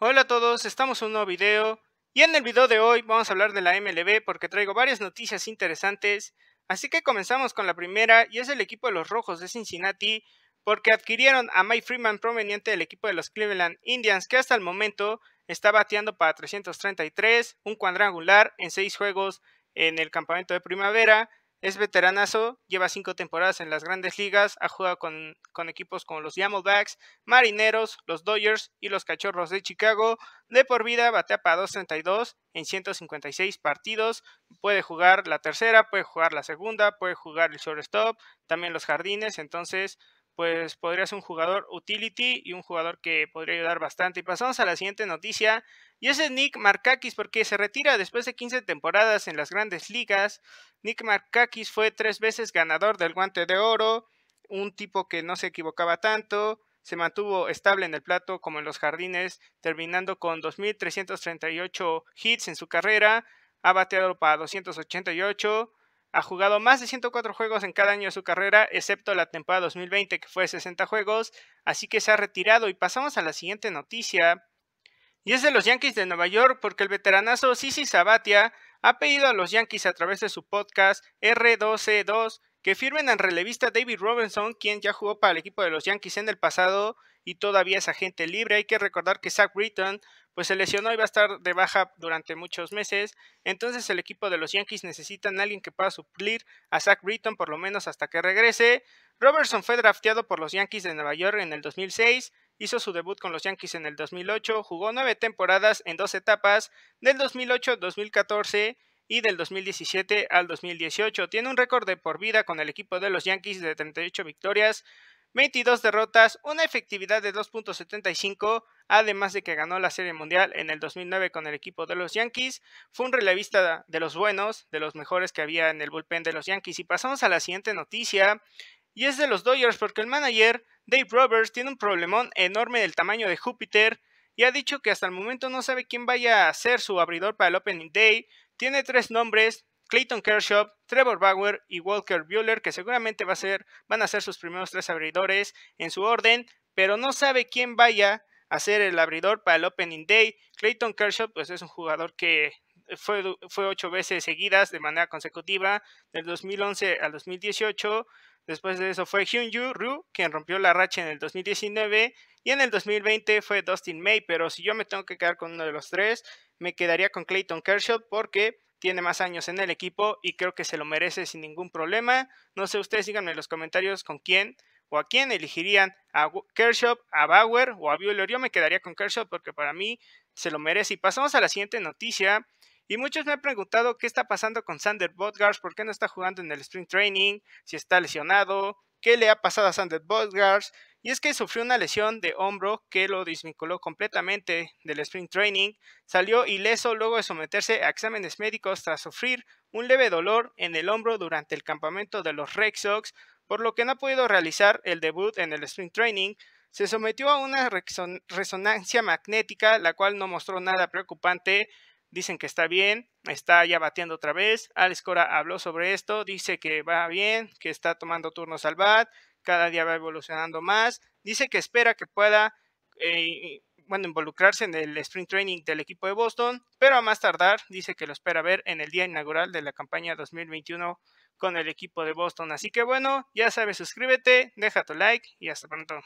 Hola a todos, estamos en un nuevo video y en el video de hoy vamos a hablar de la MLB porque traigo varias noticias interesantes, así que comenzamos con la primera y es el equipo de los Rojos de Cincinnati porque adquirieron a Mike Freeman proveniente del equipo de los Cleveland Indians que hasta el momento está bateando para 333, un cuadrangular en 6 juegos en el campamento de primavera es veteranazo, lleva cinco temporadas en las grandes ligas, ha jugado con, con, equipos como los Diamondbacks, Marineros, los Dodgers y los Cachorros de Chicago. De por vida batea para 2.32 en 156 partidos. Puede jugar la tercera, puede jugar la segunda, puede jugar el shortstop, también los jardines. Entonces, pues podría ser un jugador utility y un jugador que podría ayudar bastante. Y pasamos a la siguiente noticia. Y ese es Nick Markakis porque se retira después de 15 temporadas en las grandes ligas. Nick Markakis fue tres veces ganador del guante de oro, un tipo que no se equivocaba tanto, se mantuvo estable en el plato como en los jardines, terminando con 2.338 hits en su carrera, ha bateado para 288 ha jugado más de 104 juegos en cada año de su carrera, excepto la temporada 2020 que fue 60 juegos, así que se ha retirado y pasamos a la siguiente noticia. Y es de los Yankees de Nueva York porque el veteranazo Sisi Sabatia ha pedido a los Yankees a través de su podcast R12-2 que firmen al relevista David Robinson, quien ya jugó para el equipo de los Yankees en el pasado y todavía es agente libre. Hay que recordar que Zach Britton pues se lesionó y va a estar de baja durante muchos meses. Entonces el equipo de los Yankees necesitan a alguien que pueda suplir a Zach Britton por lo menos hasta que regrese. Robertson fue drafteado por los Yankees de Nueva York en el 2006. Hizo su debut con los Yankees en el 2008, jugó nueve temporadas en dos etapas, del 2008 al 2014 y del 2017 al 2018. Tiene un récord de por vida con el equipo de los Yankees de 38 victorias, 22 derrotas, una efectividad de 2.75, además de que ganó la Serie Mundial en el 2009 con el equipo de los Yankees. Fue un relevista de los buenos, de los mejores que había en el bullpen de los Yankees. Y pasamos a la siguiente noticia, y es de los Dodgers, porque el manager Dave Roberts tiene un problemón enorme del tamaño de Júpiter y ha dicho que hasta el momento no sabe quién vaya a ser su abridor para el Opening Day. Tiene tres nombres, Clayton Kershaw, Trevor Bauer y Walker Bueller, que seguramente va a ser, van a ser sus primeros tres abridores en su orden, pero no sabe quién vaya a ser el abridor para el Opening Day. Clayton Kershaw pues, es un jugador que fue, fue ocho veces seguidas de manera consecutiva, del 2011 al 2018. Después de eso fue Hyun Yu Ryu, quien rompió la racha en el 2019. Y en el 2020 fue Dustin May. Pero si yo me tengo que quedar con uno de los tres, me quedaría con Clayton Kershaw porque tiene más años en el equipo y creo que se lo merece sin ningún problema. No sé, ustedes díganme en los comentarios con quién o a quién elegirían, a Kershaw, a Bauer o a Bueller? Yo me quedaría con Kershaw porque para mí se lo merece. Y pasamos a la siguiente noticia. Y muchos me han preguntado qué está pasando con Sander Bodgars, por qué no está jugando en el Spring Training, si está lesionado, qué le ha pasado a Sander Bodgars, y es que sufrió una lesión de hombro que lo desvinculó completamente del spring training, salió ileso luego de someterse a exámenes médicos tras sufrir un leve dolor en el hombro durante el campamento de los Red Sox, por lo que no ha podido realizar el debut en el sprint training, se sometió a una resonancia magnética, la cual no mostró nada preocupante. Dicen que está bien, está ya batiendo otra vez. Alex Cora habló sobre esto, dice que va bien, que está tomando turnos al bat, cada día va evolucionando más. Dice que espera que pueda eh, bueno, involucrarse en el Spring training del equipo de Boston, pero a más tardar dice que lo espera ver en el día inaugural de la campaña 2021 con el equipo de Boston. Así que bueno, ya sabes, suscríbete, deja tu like y hasta pronto.